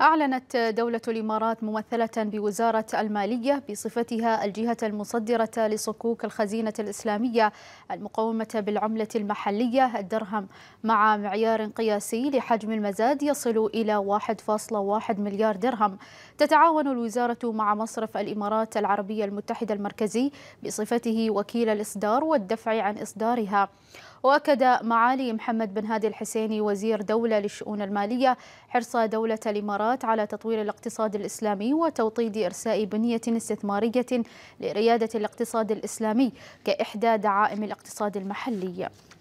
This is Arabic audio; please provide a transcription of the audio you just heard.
أعلنت دولة الإمارات ممثلة بوزارة المالية بصفتها الجهة المصدرة لصكوك الخزينة الإسلامية المقومة بالعملة المحلية الدرهم مع معيار قياسي لحجم المزاد يصل إلى 1.1 مليار درهم تتعاون الوزارة مع مصرف الإمارات العربية المتحدة المركزي بصفته وكيل الإصدار والدفع عن إصدارها وأكد معالي محمد بن هادي الحسيني وزير دولة للشؤون المالية حرص دولة الإمارات على تطوير الاقتصاد الإسلامي وتوطيد إرساء بنية استثمارية لريادة الاقتصاد الإسلامي كإحدى دعائم الاقتصاد المحلي